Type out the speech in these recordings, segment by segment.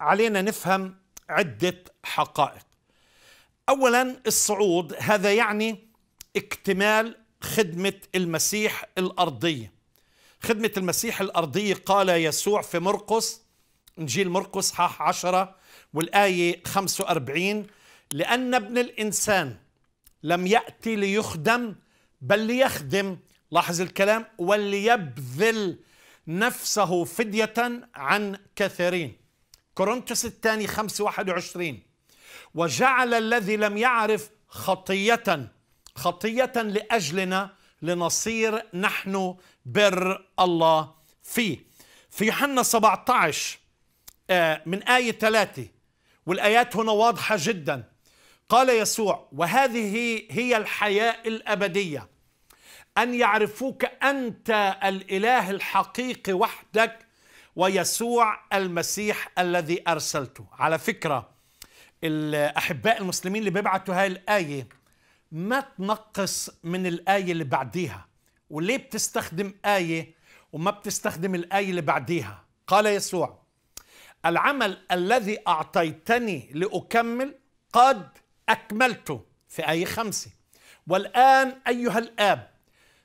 علينا نفهم عدة حقائق أولا الصعود هذا يعني اكتمال خدمة المسيح الأرضية خدمة المسيح الأرضية قال يسوع في مرقس إنجيل مرقس حاح عشرة والآية 45 لأن ابن الإنسان لم يأتي ليخدم بل ليخدم لاحظ الكلام وليبذل نفسه فدية عن كثيرين كورنثوس الثاني 5 21 وجعل الذي لم يعرف خطية خطية لأجلنا لنصير نحن بر الله فيه في يوحنا 17 آه، من آية 3 والآيات هنا واضحة جدا قال يسوع وهذه هي الحياة الأبدية أن يعرفوك أنت الإله الحقيقي وحدك ويسوع المسيح الذي أرسلته على فكرة الأحباء المسلمين اللي بيبعتوا هاي الآية ما تنقص من الآية اللي بعديها وليه بتستخدم آية وما بتستخدم الآية اللي بعديها قال يسوع العمل الذي أعطيتني لأكمل قد أكملته في آية خمسة والآن أيها الآب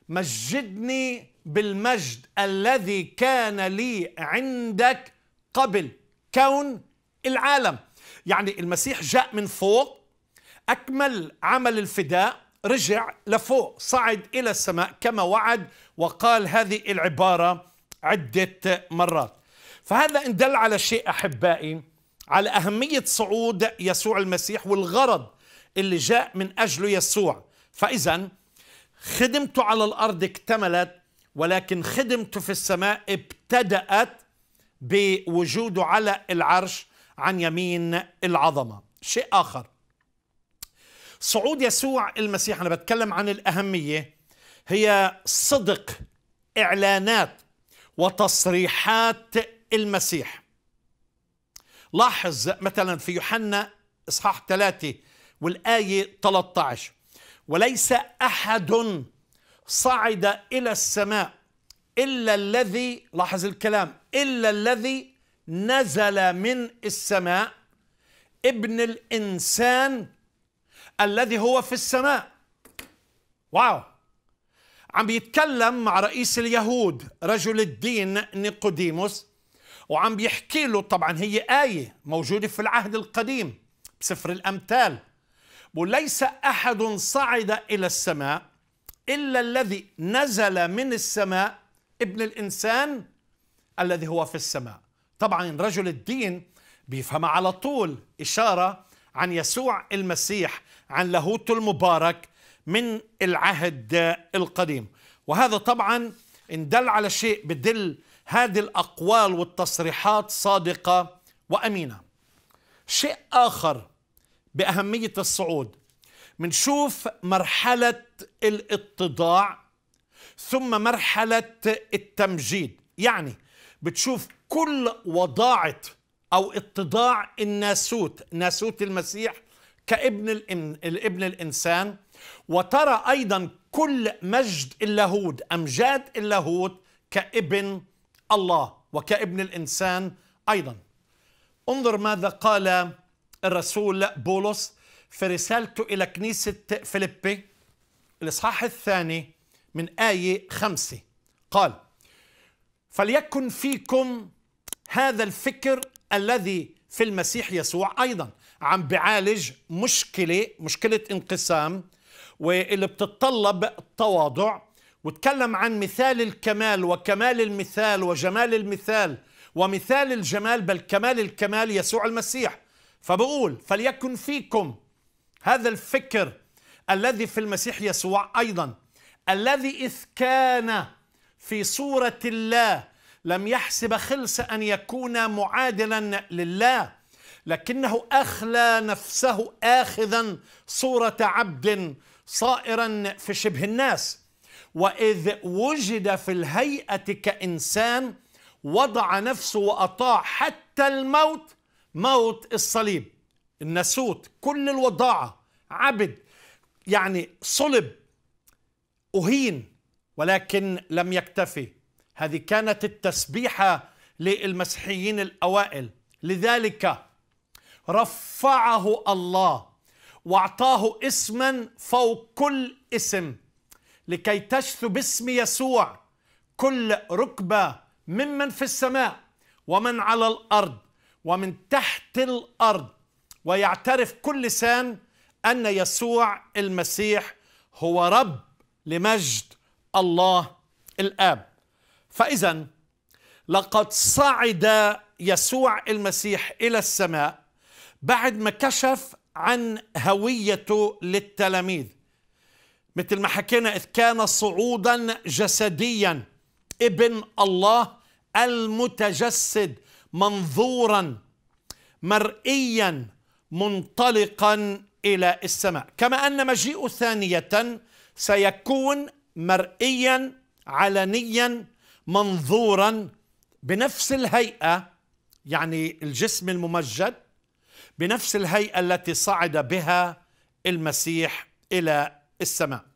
مجدني بالمجد الذي كان لي عندك قبل كون العالم يعني المسيح جاء من فوق أكمل عمل الفداء رجع لفوق صعد إلى السماء كما وعد وقال هذه العبارة عدة مرات فهذا إن دل على شيء أحبائي على أهمية صعود يسوع المسيح والغرض اللي جاء من أجله يسوع فإذا خدمته على الأرض اكتملت ولكن خدمته في السماء ابتدأت بوجوده على العرش عن يمين العظمة شيء آخر صعود يسوع المسيح أنا بتكلم عن الأهمية هي صدق إعلانات وتصريحات المسيح لاحظ مثلا في يوحنا إصحاح 3 والآية 13 وليس أحد صعد إلى السماء إلا الذي لاحظ الكلام إلا الذي نزل من السماء ابن الإنسان الذي هو في السماء واو عم بيتكلم مع رئيس اليهود رجل الدين نيقوديموس وعم بيحكي له طبعا هي آية موجودة في العهد القديم بسفر الأمثال وليس أحد صعد إلى السماء إلا الذي نزل من السماء ابن الإنسان الذي هو في السماء طبعا رجل الدين بيفهم على طول إشارة عن يسوع المسيح عن لاهوت المبارك من العهد القديم وهذا طبعا إن دل على شيء بدل هذه الأقوال والتصريحات صادقة وأمينة شيء آخر بأهمية الصعود منشوف مرحلة الاتضاع ثم مرحلة التمجيد يعني بتشوف كل وضاعة أو اتضاع الناسوت ناسوت المسيح كابن الابن الإنسان وترى أيضا كل مجد اللاهوت أمجاد اللاهوت كابن الله وكابن الإنسان أيضا انظر ماذا قال الرسول بولس في رسالته إلى كنيسة فيليبي الإصحاح الثاني من آية خمسة قال فليكن فيكم هذا الفكر الذي في المسيح يسوع أيضا عم بعالج مشكلة مشكلة انقسام واللي بتتطلب تواضع وتكلم عن مثال الكمال وكمال المثال وجمال المثال ومثال الجمال بل كمال الكمال يسوع المسيح فبقول فليكن فيكم هذا الفكر الذي في المسيح يسوع أيضا الذي إذ كان في صورة الله لم يحسب خلص أن يكون معادلا لله لكنه أخلى نفسه آخذا صورة عبد صائرا في شبه الناس وإذ وجد في الهيئة كإنسان وضع نفسه وأطاع حتى الموت موت الصليب الناسوت كل الوضاعة عبد يعني صلب أهين ولكن لم يكتفي هذه كانت التسبيحة للمسيحيين الأوائل لذلك رفعه الله واعطاه اسما فوق كل اسم لكي تشثو باسم يسوع كل ركبه ممن في السماء ومن على الارض ومن تحت الارض ويعترف كل لسان أن يسوع المسيح هو رب لمجد الله الآب فإذا لقد صعد يسوع المسيح إلى السماء بعد ما كشف عن هويته للتلاميذ مثل ما حكينا إذ كان صعودا جسديا ابن الله المتجسد منظورا مرئيا منطلقا الى السماء كما ان مجيء ثانيه سيكون مرئيا علنيا منظورا بنفس الهيئه يعني الجسم الممجد بنفس الهيئه التي صعد بها المسيح الى السماء